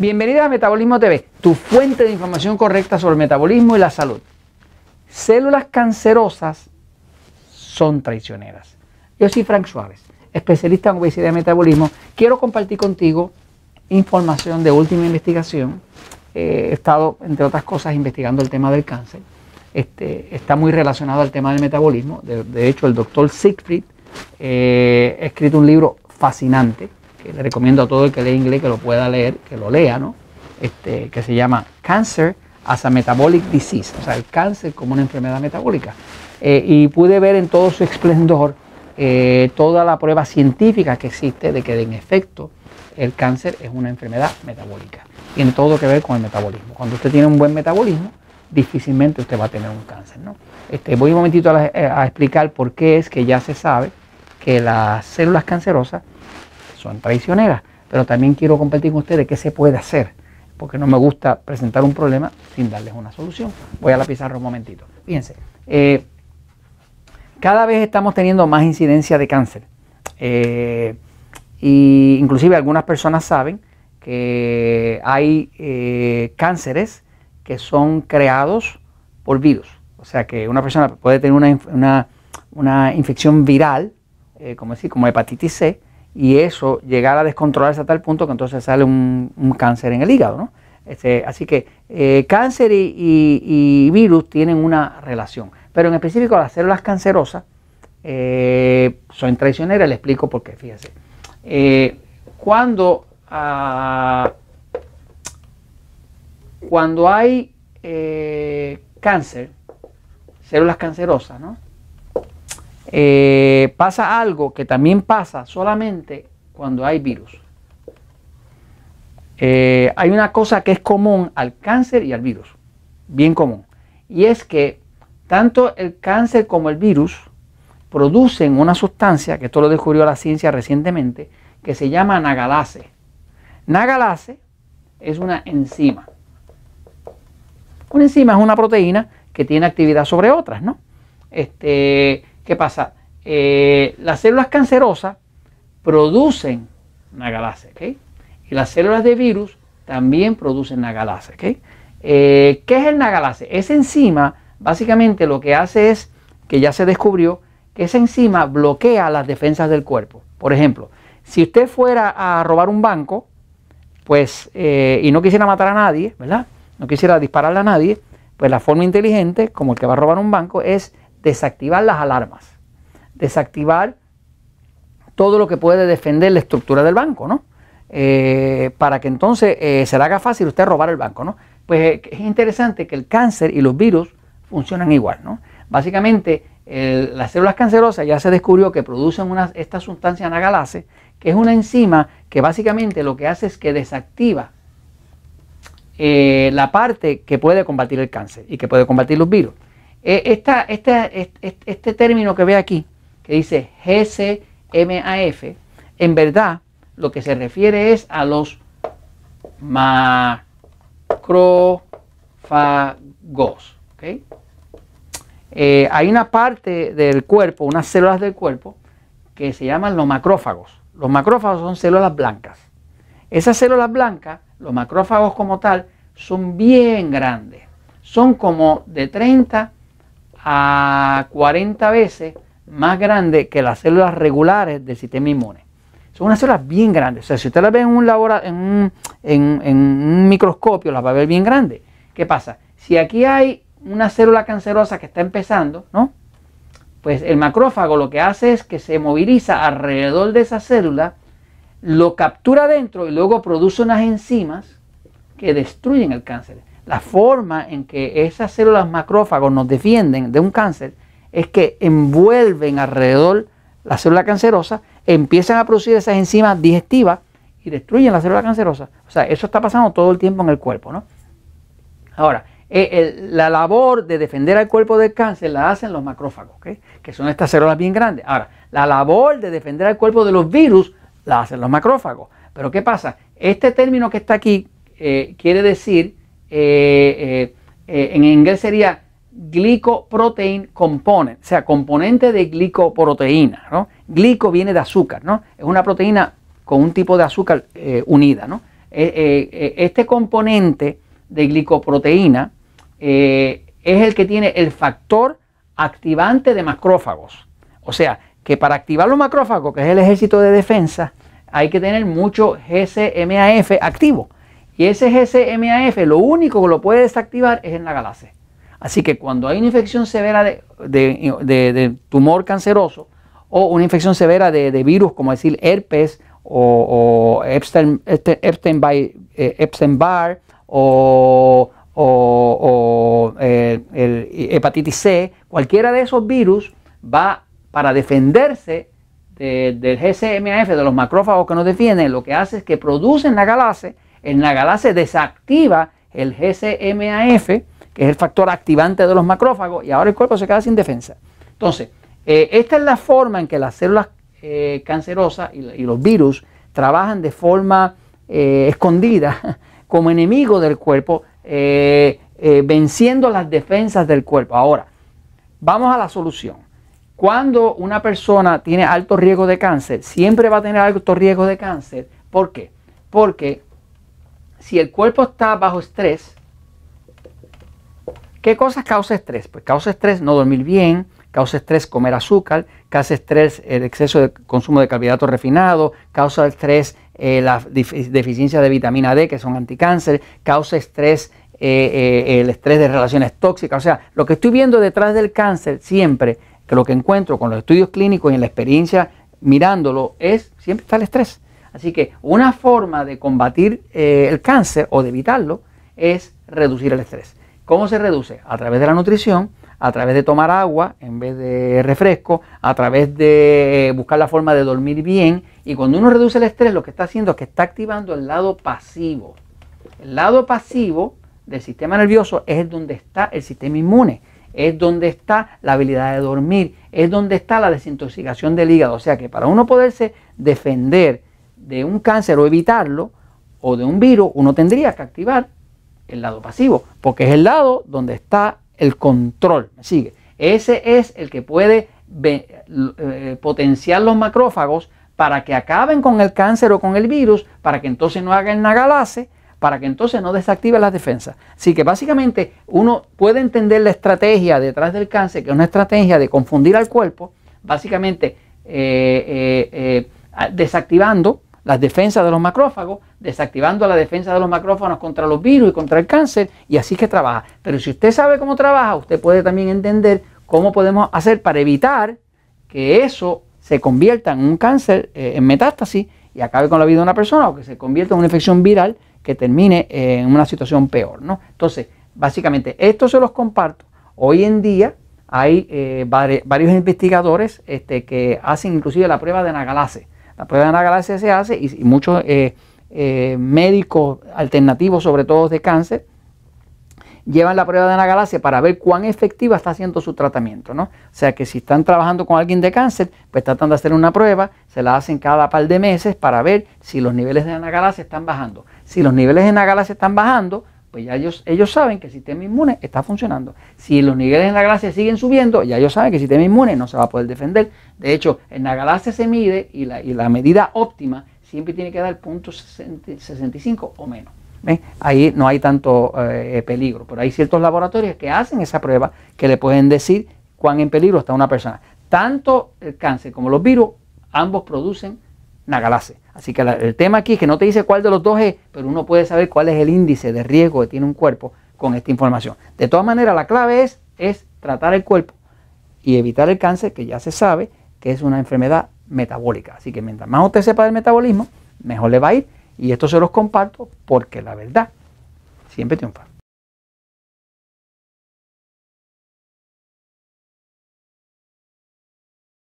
bienvenida a Metabolismo TV, tu fuente de información correcta sobre el metabolismo y la salud. Células cancerosas son traicioneras. Yo soy Frank Suárez, especialista en obesidad y metabolismo. Quiero compartir contigo información de última investigación. Eh, he estado, entre otras cosas, investigando el tema del cáncer. Este, está muy relacionado al tema del metabolismo. De, hecho, el doctor Siegfried eh, ha escrito un libro fascinante que le recomiendo a todo el que lee inglés que lo pueda leer, que lo lea, ¿no? Este, que se llama Cancer as a Metabolic Disease, o sea, el cáncer como una enfermedad metabólica. Eh, y pude ver en todo su esplendor eh, toda la prueba científica que existe de que en efecto el cáncer es una enfermedad metabólica. Tiene todo que ver con el metabolismo. Cuando usted tiene un buen metabolismo, difícilmente usted va a tener un cáncer. ¿no? Este, voy un momentito a eh, explicar por qué es que ya se sabe que las células cancerosas son traicioneras, pero también quiero compartir con ustedes qué se puede hacer, porque no me gusta presentar un problema sin darles una solución. Voy a la pizarra un momentito. Fíjense, eh, cada vez estamos teniendo más incidencia de cáncer. Eh, y inclusive algunas personas saben que hay eh, cánceres que son creados por virus. O sea que una persona puede tener una, infección viral, eh, como decir, como hepatitis C, y eso llegar a descontrolarse a tal punto que entonces sale un, cáncer en el hígado. ¿no? Este, así que eh, cáncer y, virus tienen una relación, pero en específico las células cancerosas eh, son traicioneras, le explico por qué, fíjense. Eh, cuando, ah, cuando hay cáncer, células cancerosas, ¿no? Eh, pasa algo que también pasa solamente cuando hay virus. Eh, hay una cosa que es común al cáncer y al virus, bien común, y es que tanto el cáncer como el virus producen una sustancia, que esto lo descubrió la ciencia recientemente, que se llama nagalase. Nagalase es una enzima. Una enzima es una proteína que tiene actividad sobre otras, ¿no? Este, ¿Qué pasa? Eh, las células cancerosas producen nagalase, ¿ok? Y las células de virus también producen nagalase, eh, ¿Qué es el nagalase? Esa enzima básicamente lo que hace es, que ya se descubrió, que esa enzima bloquea las defensas del cuerpo. Por ejemplo, si usted fuera a robar un banco, pues, eh, y no quisiera matar a nadie, ¿verdad? No quisiera dispararle a nadie, pues la forma inteligente, como el que va a robar un banco, es desactivar las alarmas, desactivar todo lo que puede defender la estructura del banco, ¿no? Eh, para que entonces eh, se le haga fácil usted robar el banco, ¿no? Pues eh, es interesante que el cáncer y los virus funcionan igual, ¿no? Básicamente, las células cancerosas ya se descubrió que producen una, esta sustancia anagalase, que es una enzima que básicamente lo que hace es que desactiva la parte que puede combatir el cáncer y que puede combatir los virus. Eh, este, término que ve aquí, que dice GCMAF, en verdad lo que se refiere es a los macrófagos. Eh, hay una parte del cuerpo, unas células del cuerpo, que se llaman los macrófagos. Los macrófagos son células blancas. Esas células blancas, los macrófagos como tal, son bien grandes. Son como de 30 a 40 veces más grande que las células regulares del sistema inmune. Son unas células bien grandes. O sea, si usted las ve en un, en, microscopio, las va a ver bien grandes. ¿Qué pasa? Si aquí hay una célula cancerosa que está empezando, ¿no? Pues el macrófago lo que hace es que se moviliza alrededor de esa célula, lo captura dentro y luego produce unas enzimas que destruyen el cáncer la forma en que esas células macrófagos nos defienden de un cáncer es que envuelven alrededor la célula cancerosa, empiezan a producir esas enzimas digestivas y destruyen la célula cancerosa. O sea, eso está pasando todo el tiempo en el cuerpo, ¿no? Ahora, eh, la labor de defender al cuerpo del cáncer la hacen los macrófagos, ¿okay? que son estas células bien grandes. Ahora, la labor de defender al cuerpo de los virus la hacen los macrófagos. Pero ¿qué pasa? Este término que está aquí eh, quiere decir eh, eh, eh, en inglés sería glicoprotein component, o sea, componente de glicoproteína. ¿no? Glico viene de azúcar, ¿no? Es una proteína con un tipo de azúcar unida, ¿no? este componente de glicoproteína es el que tiene el factor activante de macrófagos. O sea, que para activar los macrófagos, que es el ejército de defensa, hay que tener mucho GCMAF activo. Y ese GCMAF lo único que lo puede desactivar es en la galaxia. Así que cuando hay una infección severa de, tumor canceroso o una infección severa de, virus, como decir herpes o, Epstein, este, Barr eh, o, eh, hepatitis C, cualquiera de esos virus va para defenderse del GCMAF, de los macrófagos que nos defienden, lo que hace es que producen la galase el Nagalá se desactiva el GCMAF, que es el factor activante de los macrófagos, y ahora el cuerpo se queda sin defensa. Entonces, eh, esta es la forma en que las células eh, cancerosas y, los virus trabajan de forma eh, escondida como enemigo del cuerpo, venciendo las defensas del cuerpo. Ahora, vamos a la solución. Cuando una persona tiene alto riesgo de cáncer, siempre va a tener alto riesgo de cáncer. ¿Por qué? Porque si el cuerpo está bajo estrés, ¿qué cosas causa estrés? Pues causa estrés no dormir bien, causa estrés comer azúcar, causa estrés el exceso de consumo de carbohidratos refinados, causa estrés las eh, la deficiencia de vitamina D, que son anticáncer, causa estrés eh, eh, el estrés de relaciones tóxicas. O sea, lo que estoy viendo detrás del cáncer siempre, que lo que encuentro con los estudios clínicos y en la experiencia mirándolo, es siempre está el estrés. Así que una forma de combatir eh, el cáncer o de evitarlo es reducir el estrés. ¿Cómo se reduce? A través de la nutrición, a través de tomar agua en vez de refresco, a través de buscar la forma de dormir bien. Y cuando uno reduce el estrés, lo que está haciendo es que está activando el lado pasivo. El lado pasivo del sistema nervioso es donde está el sistema inmune, es donde está la habilidad de dormir, es donde está la desintoxicación del hígado. O sea que para uno poderse defender de un cáncer o evitarlo, o de un virus, uno tendría que activar el lado pasivo, porque es el lado donde está el control. ¿Me sigue? Ese es el que puede eh, potenciar los macrófagos para que acaben con el cáncer o con el virus, para que entonces no hagan el nagalase, para que entonces no desactive las defensas. Así que básicamente uno puede entender la estrategia detrás del cáncer, que es una estrategia de confundir al cuerpo, básicamente eh, eh, desactivando las defensas de los macrófagos, desactivando la defensa de los macrófagos contra los virus y contra el cáncer, y así que trabaja. Pero si usted sabe cómo trabaja, usted puede también entender cómo podemos hacer para evitar que eso se convierta en un cáncer, eh, en metástasis, y acabe con la vida de una persona, o que se convierta en una infección viral que termine eh, en una situación peor. ¿no? Entonces, básicamente, esto se los comparto. Hoy en día hay eh, varios investigadores este, que hacen inclusive la prueba de nagalase la prueba de la galaxia se hace y, muchos eh, eh, médicos alternativos, sobre todo de cáncer, llevan la prueba de la galaxia para ver cuán efectiva está haciendo su tratamiento. ¿no? O sea que si están trabajando con alguien de cáncer, pues tratando de hacer una prueba, se la hacen cada par de meses para ver si los niveles de se están bajando. Si los niveles de se están bajando, pues ya ellos, ellos saben que el sistema inmune está funcionando. Si los niveles en la siguen subiendo, ya ellos saben que el sistema inmune no se va a poder defender. De hecho, en la se mide y la, medida óptima siempre tiene que dar .65 o menos. Ahí no hay tanto eh, eh, peligro, pero hay ciertos laboratorios que hacen esa prueba que le pueden decir cuán en peligro está una persona. Tanto el cáncer como los virus, ambos producen nagalase. Así que el tema aquí es que no te dice cuál de los dos es, pero uno puede saber cuál es el índice de riesgo que tiene un cuerpo con esta información. De todas maneras, la clave es, tratar el cuerpo y evitar el cáncer, que ya se sabe que es una enfermedad metabólica. Así que mientras más usted sepa del metabolismo, mejor le va a ir. Y esto se los comparto porque la verdad siempre triunfa.